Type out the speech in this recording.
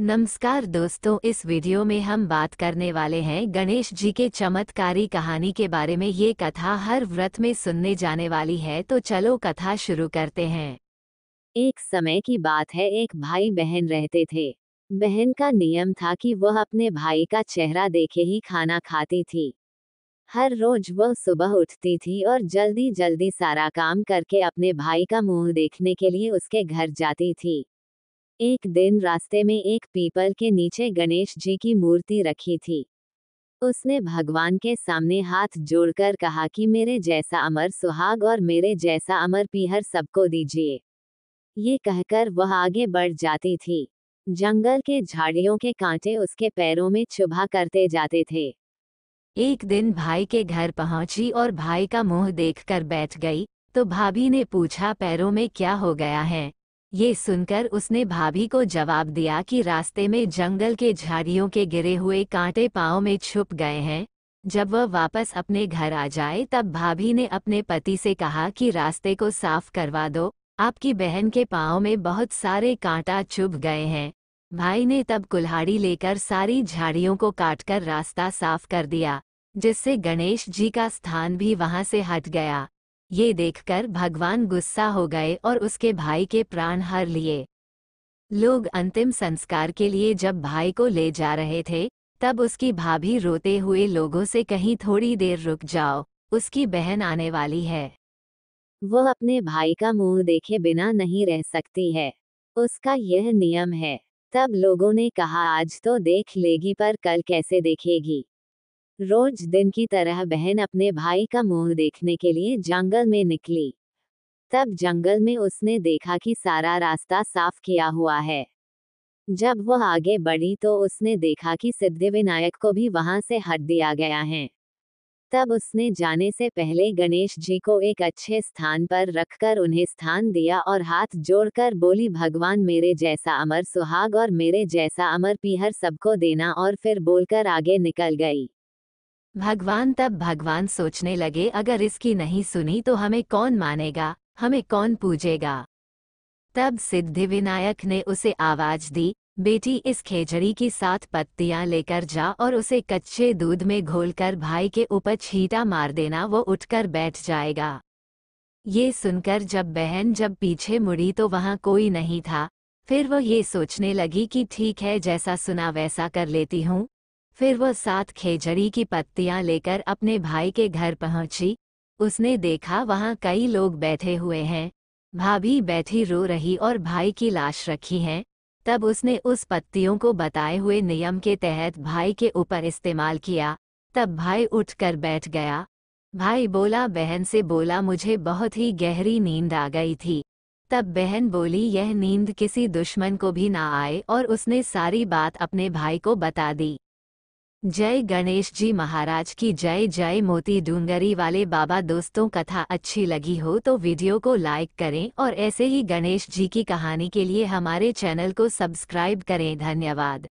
नमस्कार दोस्तों इस वीडियो में हम बात करने वाले हैं गणेश जी के चमत्कारी कहानी के बारे में ये कथा हर व्रत में सुनने जाने वाली है तो चलो कथा शुरू करते हैं एक समय की बात है एक भाई बहन रहते थे बहन का नियम था कि वह अपने भाई का चेहरा देखे ही खाना खाती थी हर रोज वह सुबह उठती थी और जल्दी जल्दी सारा काम करके अपने भाई का मुंह देखने के लिए उसके घर जाती थी एक दिन रास्ते में एक पीपल के नीचे गणेश जी की मूर्ति रखी थी उसने भगवान के सामने हाथ जोड़कर कहा कि मेरे जैसा अमर सुहाग और मेरे जैसा अमर पीहर सबको दीजिए ये कहकर वह आगे बढ़ जाती थी जंगल के झाड़ियों के कांटे उसके पैरों में चुभा करते जाते थे एक दिन भाई के घर पहुंची और भाई का मुंह देखकर बैठ गई तो भाभी ने पूछा पैरों में क्या हो गया है ये सुनकर उसने भाभी को जवाब दिया कि रास्ते में जंगल के झाड़ियों के गिरे हुए कांटे पाँव में छुप गए हैं जब वह वापस अपने घर आ जाए तब भाभी ने अपने पति से कहा कि रास्ते को साफ करवा दो आपकी बहन के पाँव में बहुत सारे कांटा चुभ गए हैं भाई ने तब कुल्हाड़ी लेकर सारी झाड़ियों को काटकर रास्ता साफ कर दिया जिससे गणेश जी का स्थान भी वहां से हट गया ये देखकर भगवान गुस्सा हो गए और उसके भाई के प्राण हर लिए लोग अंतिम संस्कार के लिए जब भाई को ले जा रहे थे तब उसकी भाभी रोते हुए लोगों से कहीं थोड़ी देर रुक जाओ उसकी बहन आने वाली है वह अपने भाई का मुंह देखे बिना नहीं रह सकती है उसका यह नियम है तब लोगों ने कहा आज तो देख लेगी पर कल कैसे देखेगी रोज दिन की तरह बहन अपने भाई का मुंह देखने के लिए जंगल में निकली तब जंगल में उसने देखा कि सारा रास्ता साफ किया हुआ है जब वह आगे बढ़ी तो उसने देखा कि सिद्धिविनायक को भी वहां से हट दिया गया है तब उसने जाने से पहले गणेश जी को एक अच्छे स्थान पर रखकर उन्हें स्थान दिया और हाथ जोड़कर बोली भगवान मेरे जैसा अमर सुहाग और मेरे जैसा अमर पीहर सबको देना और फिर बोलकर आगे निकल गई भगवान तब भगवान सोचने लगे अगर इसकी नहीं सुनी तो हमें कौन मानेगा हमें कौन पूजेगा तब सिद्धिविनायक ने उसे आवाज दी बेटी इस खेजड़ी की सात पत्तियां लेकर जा और उसे कच्चे दूध में घोलकर भाई के ऊपर छीटा मार देना वो उठकर बैठ जाएगा ये सुनकर जब बहन जब पीछे मुड़ी तो वहाँ कोई नहीं था फिर वो ये सोचने लगी कि ठीक है जैसा सुना वैसा कर लेती हूँ फिर वह सात खेजड़ी की पत्तियां लेकर अपने भाई के घर पहुंची उसने देखा वहां कई लोग बैठे हुए हैं भाभी बैठी रो रही और भाई की लाश रखी है तब उसने उस पत्तियों को बताए हुए नियम के तहत भाई के ऊपर इस्तेमाल किया तब भाई उठकर बैठ गया भाई बोला बहन से बोला मुझे बहुत ही गहरी नींद आ गई थी तब बहन बोली यह नींद किसी दुश्मन को भी ना आए और उसने सारी बात अपने भाई को बता दी जय गणेश जी महाराज की जय जय मोती डूंगरी वाले बाबा दोस्तों कथा अच्छी लगी हो तो वीडियो को लाइक करें और ऐसे ही गणेश जी की कहानी के लिए हमारे चैनल को सब्सक्राइब करें धन्यवाद